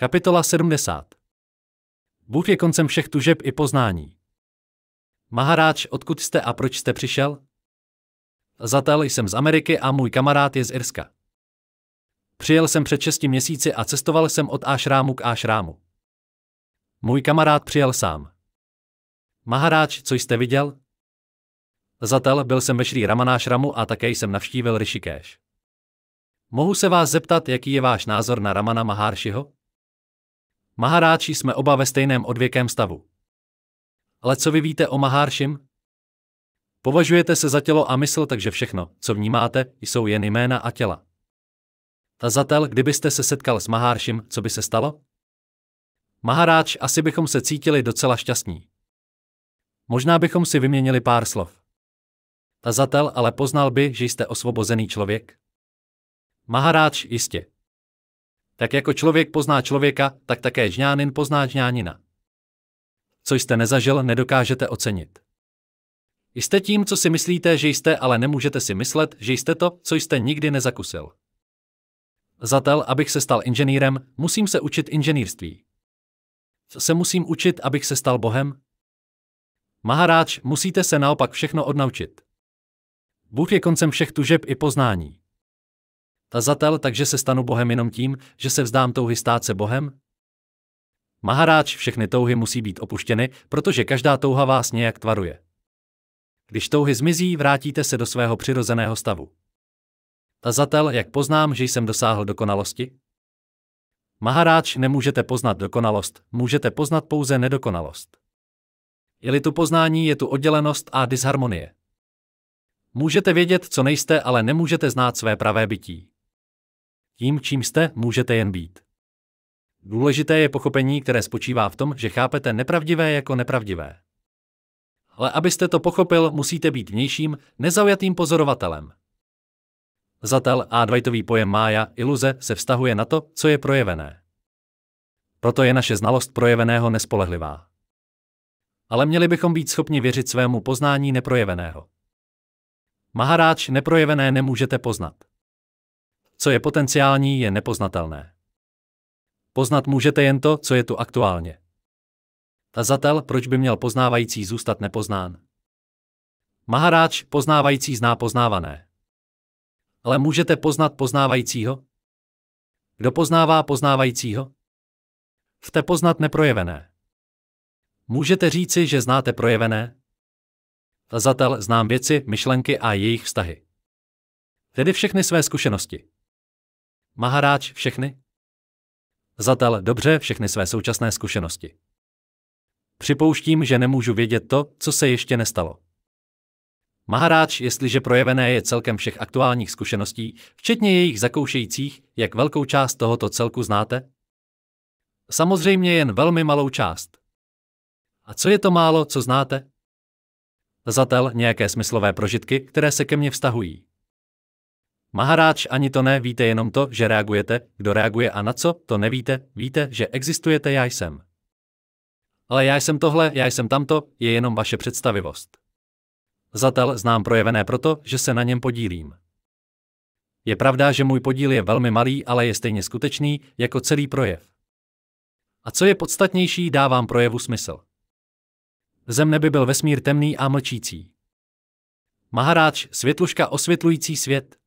Kapitola 70 Bůh je koncem všech tužeb i poznání. Maharáč, odkud jste a proč jste přišel? Zatel jsem z Ameriky a můj kamarád je z Irska. Přijel jsem před 6 měsíci a cestoval jsem od ášrámu k ášrámu. Můj kamarád přijel sám. Maharáč, co jste viděl? Zatel byl jsem ve Šrý Ramanášramu a také jsem navštívil Rishikesh. Mohu se vás zeptat, jaký je váš názor na Ramana Maháršiho? Maharáči jsme oba ve stejném odvěkém stavu. Ale co vy víte o Maháršim? Považujete se za tělo a mysl, takže všechno, co vnímáte, jsou jen jména a těla. Tazatel, kdybyste se setkal s Maháršim, co by se stalo? Maharáč, asi bychom se cítili docela šťastní. Možná bychom si vyměnili pár slov. Tazatel ale poznal by, že jste osvobozený člověk. Maharáč, jistě. Tak jako člověk pozná člověka, tak také žňánin pozná žňánina. Co jste nezažil, nedokážete ocenit. Jste tím, co si myslíte, že jste, ale nemůžete si myslet, že jste to, co jste nikdy nezakusil. Zatel, abych se stal inženýrem, musím se učit inženýrství. Se musím učit, abych se stal bohem? Maharáč, musíte se naopak všechno odnaučit. Bůh je koncem všech tužeb i poznání. Tazatel, takže se stanu Bohem jenom tím, že se vzdám touhy stát se Bohem? Maharáč, všechny touhy musí být opuštěny, protože každá touha vás nějak tvaruje. Když touhy zmizí, vrátíte se do svého přirozeného stavu. Tazatel, jak poznám, že jsem dosáhl dokonalosti? Maharáč, nemůžete poznat dokonalost, můžete poznat pouze nedokonalost. Je-li tu poznání, je tu oddělenost a disharmonie. Můžete vědět, co nejste, ale nemůžete znát své pravé bytí tím, čím jste, můžete jen být. Důležité je pochopení, které spočívá v tom, že chápete nepravdivé jako nepravdivé. Ale abyste to pochopil, musíte být vnějším, nezaujatým pozorovatelem. Zatel a dvajtový pojem mája, iluze, se vztahuje na to, co je projevené. Proto je naše znalost projeveného nespolehlivá. Ale měli bychom být schopni věřit svému poznání neprojeveného. Maharáč neprojevené nemůžete poznat co je potenciální, je nepoznatelné. Poznat můžete jen to, co je tu aktuálně. Tazatel, proč by měl poznávající zůstat nepoznán? Maharáč, poznávající zná poznávané. Ale můžete poznat poznávajícího? Kdo poznává poznávajícího? V te poznat neprojevené. Můžete říci, že znáte projevené? Tazatel, znám věci, myšlenky a jejich vztahy. Tedy všechny své zkušenosti. Maharáč všechny? Zatel, dobře všechny své současné zkušenosti. Připouštím, že nemůžu vědět to, co se ještě nestalo. Maharáč, jestliže projevené je celkem všech aktuálních zkušeností, včetně jejich zakoušejících, jak velkou část tohoto celku znáte? Samozřejmě jen velmi malou část. A co je to málo, co znáte? Zatel nějaké smyslové prožitky, které se ke mně vztahují. Maharáč ani to ne, víte jenom to, že reagujete, kdo reaguje a na co, to nevíte, víte, že existujete, já jsem. Ale já jsem tohle, já jsem tamto, je jenom vaše představivost. Zatel znám projevené proto, že se na něm podílím. Je pravda, že můj podíl je velmi malý, ale je stejně skutečný jako celý projev. A co je podstatnější, dávám projevu smysl. Zem neby byl vesmír temný a mlčící. Maharáč, světluška osvětlující svět.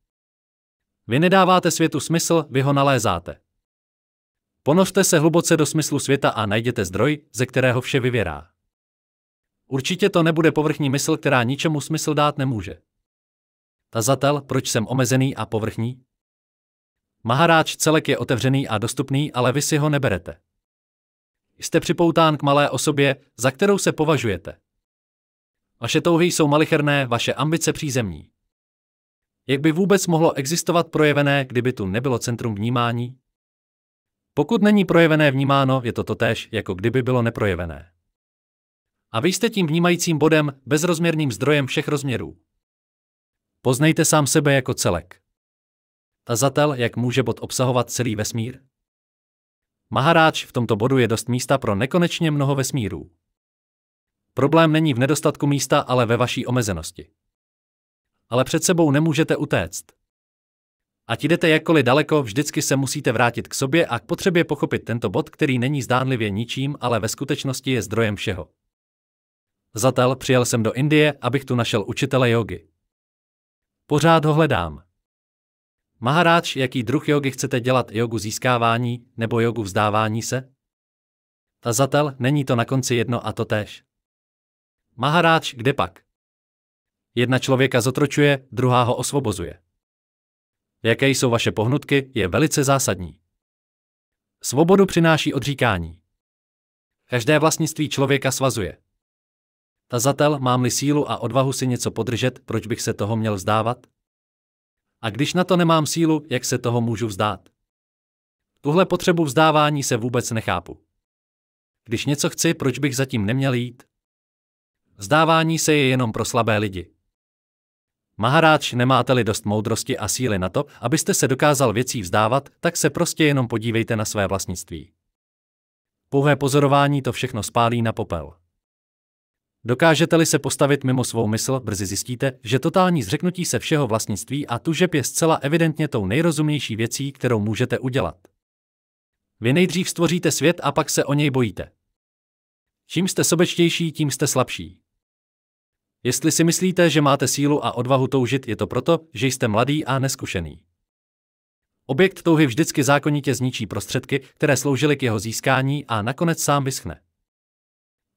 Vy nedáváte světu smysl, vy ho nalézáte. Ponořte se hluboce do smyslu světa a najděte zdroj, ze kterého vše vyvěrá. Určitě to nebude povrchní mysl, která ničemu smysl dát nemůže. Tazatel, proč jsem omezený a povrchní? Maharáč celek je otevřený a dostupný, ale vy si ho neberete. Jste připoután k malé osobě, za kterou se považujete. Vaše touhy jsou malicherné, vaše ambice přízemní. Jak by vůbec mohlo existovat projevené, kdyby tu nebylo centrum vnímání? Pokud není projevené vnímáno, je to totéž, jako kdyby bylo neprojevené. A vy jste tím vnímajícím bodem, bezrozměrným zdrojem všech rozměrů. Poznejte sám sebe jako celek. Tazatel, jak může bod obsahovat celý vesmír? Maharáč v tomto bodu je dost místa pro nekonečně mnoho vesmírů. Problém není v nedostatku místa, ale ve vaší omezenosti ale před sebou nemůžete utéct. Ať jdete jakkoliv daleko, vždycky se musíte vrátit k sobě a k potřebě pochopit tento bod, který není zdánlivě ničím, ale ve skutečnosti je zdrojem všeho. Zatel přijel jsem do Indie, abych tu našel učitele jogy. Pořád ho hledám. Maharáč, jaký druh jogy chcete dělat, jogu získávání nebo jogu vzdávání se? Ta zatel, není to na konci jedno a to tež. Maharáč, kde pak? Jedna člověka zotročuje, druhá ho osvobozuje. Jaké jsou vaše pohnutky, je velice zásadní. Svobodu přináší odříkání. Každé vlastnictví člověka svazuje. Tazatel, mám-li sílu a odvahu si něco podržet, proč bych se toho měl vzdávat? A když na to nemám sílu, jak se toho můžu vzdát? Tuhle potřebu vzdávání se vůbec nechápu. Když něco chci, proč bych zatím neměl jít? Vzdávání se je jenom pro slabé lidi. Maharáč, nemáte-li dost moudrosti a síly na to, abyste se dokázal věcí vzdávat, tak se prostě jenom podívejte na své vlastnictví. Pouhé pozorování to všechno spálí na popel. Dokážete-li se postavit mimo svou mysl, brzy zjistíte, že totální zřeknutí se všeho vlastnictví a tužeb je zcela evidentně tou nejrozumnější věcí, kterou můžete udělat. Vy nejdřív stvoříte svět a pak se o něj bojíte. Čím jste sobečtější, tím jste slabší. Jestli si myslíte, že máte sílu a odvahu toužit, je to proto, že jste mladý a neskušený. Objekt touhy vždycky zákonitě zničí prostředky, které sloužily k jeho získání a nakonec sám vyschne.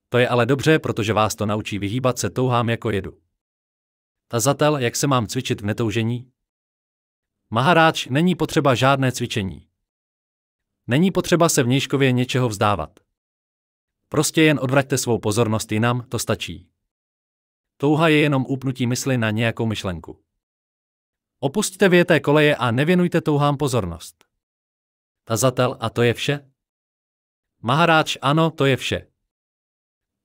To je ale dobře, protože vás to naučí vyhýbat se touhám jako jedu. Tazatel, jak se mám cvičit v netoužení? Maharáč, není potřeba žádné cvičení. Není potřeba se vnějškově něčeho vzdávat. Prostě jen odvraťte svou pozornost jinam, to stačí. Touha je jenom upnutí mysli na nějakou myšlenku. Opustte věté koleje a nevěnujte touhám pozornost. Tazatel a to je vše? Maharáč, ano, to je vše.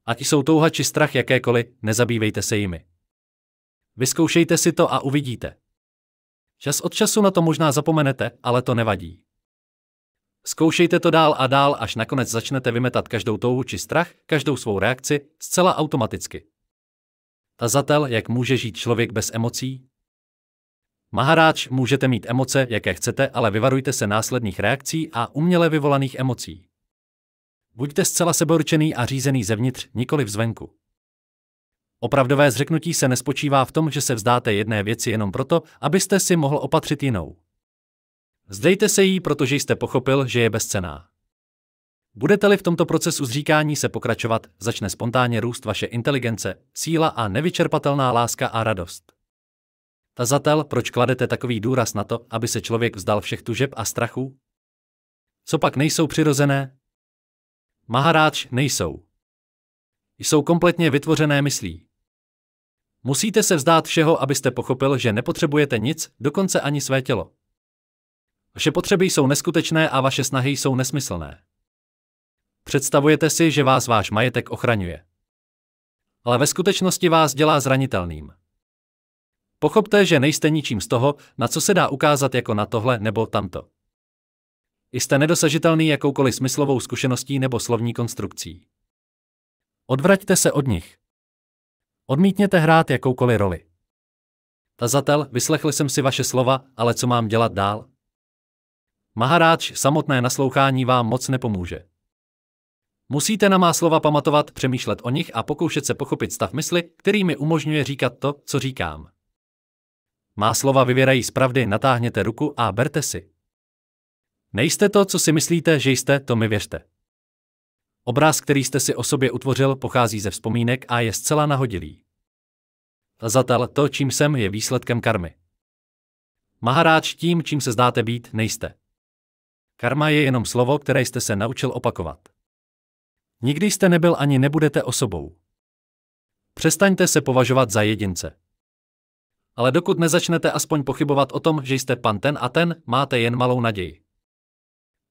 Ať jsou touha či strach jakékoliv, nezabývejte se jimi. Vyzkoušejte si to a uvidíte. Čas od času na to možná zapomenete, ale to nevadí. Zkoušejte to dál a dál, až nakonec začnete vymetat každou touhu či strach, každou svou reakci, zcela automaticky. Tazatel, jak může žít člověk bez emocí? Maharáč, můžete mít emoce, jaké chcete, ale vyvarujte se následných reakcí a uměle vyvolaných emocí. Buďte zcela seborčený a řízený zevnitř, nikoli vzvenku. Opravdové zřeknutí se nespočívá v tom, že se vzdáte jedné věci jenom proto, abyste si mohl opatřit jinou. Zdejte se jí, protože jste pochopil, že je bezcená. Budete-li v tomto procesu zříkání se pokračovat, začne spontánně růst vaše inteligence, síla a nevyčerpatelná láska a radost. Tazatel, proč kladete takový důraz na to, aby se člověk vzdal všech tužeb a strachů? Co pak nejsou přirozené? Maharáč nejsou. Jsou kompletně vytvořené myslí. Musíte se vzdát všeho, abyste pochopil, že nepotřebujete nic, dokonce ani své tělo. Vše potřeby jsou neskutečné a vaše snahy jsou nesmyslné. Představujete si, že vás váš majetek ochraňuje. Ale ve skutečnosti vás dělá zranitelným. Pochopte, že nejste ničím z toho, na co se dá ukázat jako na tohle nebo tamto. Jste nedosažitelný jakoukoliv smyslovou zkušeností nebo slovní konstrukcí. Odvraťte se od nich. Odmítněte hrát jakoukoliv roli. Tazatel, vyslechl jsem si vaše slova, ale co mám dělat dál? Maharáč, samotné naslouchání vám moc nepomůže. Musíte na má slova pamatovat, přemýšlet o nich a pokoušet se pochopit stav mysli, který mi umožňuje říkat to, co říkám. Má slova vyvěrají z pravdy, natáhněte ruku a berte si. Nejste to, co si myslíte, že jste, to mi věřte. Obraz, který jste si o sobě utvořil, pochází ze vzpomínek a je zcela nahodilý. Zatel to, čím jsem, je výsledkem karmy. Maharáč tím, čím se zdáte být, nejste. Karma je jenom slovo, které jste se naučil opakovat. Nikdy jste nebyl ani nebudete osobou. Přestaňte se považovat za jedince. Ale dokud nezačnete aspoň pochybovat o tom, že jste pan ten a ten, máte jen malou naději.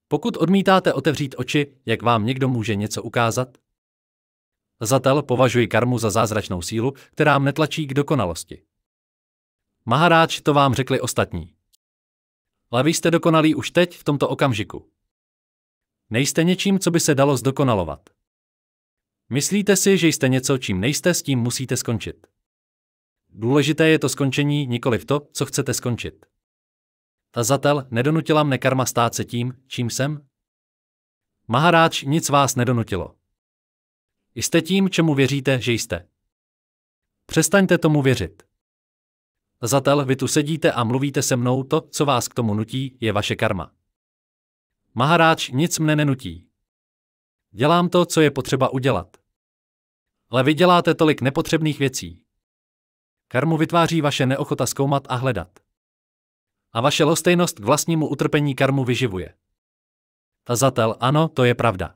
Pokud odmítáte otevřít oči, jak vám někdo může něco ukázat? Zatel považuji karmu za zázračnou sílu, která mne tlačí k dokonalosti. Maharáč to vám řekli ostatní. Ale vy jste dokonalí už teď v tomto okamžiku. Nejste něčím, co by se dalo zdokonalovat. Myslíte si, že jste něco, čím nejste, s tím musíte skončit. Důležité je to skončení, nikoli v to, co chcete skončit. Tazatel, nedonutila mne karma stát se tím, čím jsem? Maharáč, nic vás nedonutilo. Jste tím, čemu věříte, že jste. Přestaňte tomu věřit. Zatel, vy tu sedíte a mluvíte se mnou, to, co vás k tomu nutí, je vaše karma. Maharáč, nic mne nenutí. Dělám to, co je potřeba udělat. Ale vy děláte tolik nepotřebných věcí. Karmu vytváří vaše neochota zkoumat a hledat. A vaše lostejnost k vlastnímu utrpení karmu vyživuje. Tazatel, ano, to je pravda.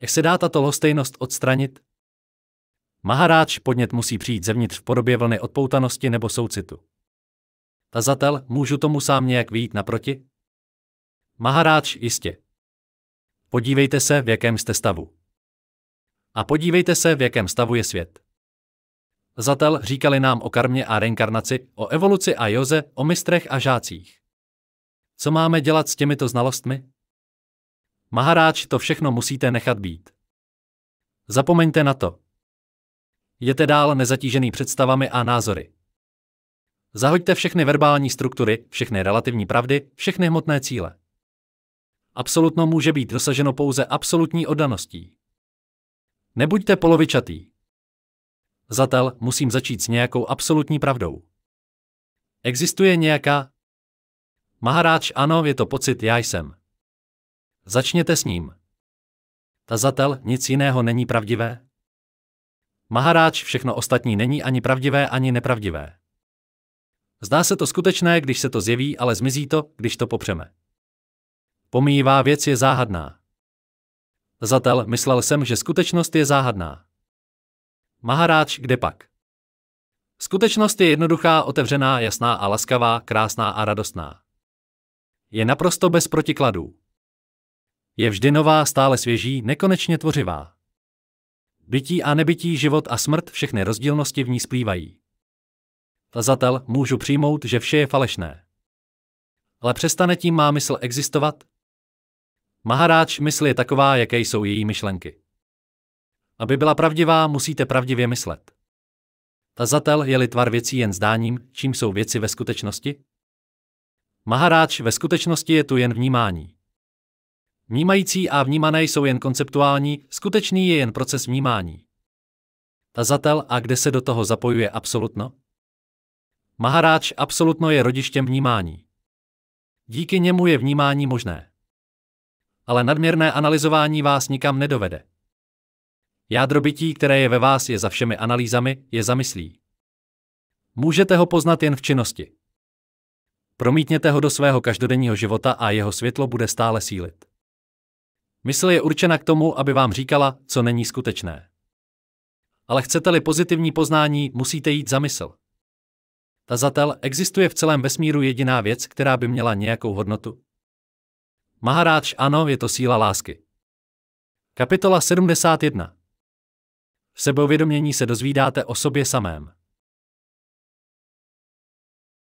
Jak se dá tato lostejnost odstranit? Maharáč podnět musí přijít zevnitř v podobě vlny odpoutanosti nebo soucitu. Tazatel, můžu tomu sám nějak vyjít naproti? Maharáč, jistě. Podívejte se, v jakém jste stavu. A podívejte se, v jakém stavu je svět. Zatel říkali nám o karmě a reinkarnaci, o evoluci a joze, o mistrech a žácích. Co máme dělat s těmito znalostmi? Maharáč, to všechno musíte nechat být. Zapomeňte na to. Jděte dál nezatížený představami a názory. Zahoďte všechny verbální struktury, všechny relativní pravdy, všechny hmotné cíle. Absolutno může být dosaženo pouze absolutní oddaností. Nebuďte polovičatý. Zatel musím začít s nějakou absolutní pravdou. Existuje nějaká... Maharáč, ano, je to pocit, já jsem. Začněte s ním. Ta zatel, nic jiného není pravdivé. Maharáč, všechno ostatní není ani pravdivé, ani nepravdivé. Zdá se to skutečné, když se to zjeví, ale zmizí to, když to popřeme. Pomíjivá věc je záhadná. Zatel, myslel jsem, že skutečnost je záhadná. Maharáč, kde pak? Skutečnost je jednoduchá, otevřená, jasná a laskavá, krásná a radostná. Je naprosto bez protikladů. Je vždy nová, stále svěží, nekonečně tvořivá. Bytí a nebytí, život a smrt, všechny rozdílnosti v ní splývají. Zatel, můžu přijmout, že vše je falešné. Ale přestane tím má mysl existovat, Maharáč mysl je taková, jaké jsou její myšlenky. Aby byla pravdivá, musíte pravdivě myslet. Tazatel je-li tvar věcí jen zdáním, čím jsou věci ve skutečnosti? Maharáč ve skutečnosti je tu jen vnímání. Vnímající a vnímané jsou jen konceptuální, skutečný je jen proces vnímání. Tazatel a kde se do toho zapojuje absolutno? Maharáč absolutno je rodištěm vnímání. Díky němu je vnímání možné ale nadměrné analyzování vás nikam nedovede. Jádro bytí, které je ve vás, je za všemi analýzami, je zamyslí. Můžete ho poznat jen v činnosti. Promítněte ho do svého každodenního života a jeho světlo bude stále sílit. Mysl je určena k tomu, aby vám říkala, co není skutečné. Ale chcete-li pozitivní poznání, musíte jít za mysl. Tazatel, existuje v celém vesmíru jediná věc, která by měla nějakou hodnotu, Maharáč ano, je to síla lásky. Kapitola 71 V sebeovědomění se dozvídáte o sobě samém.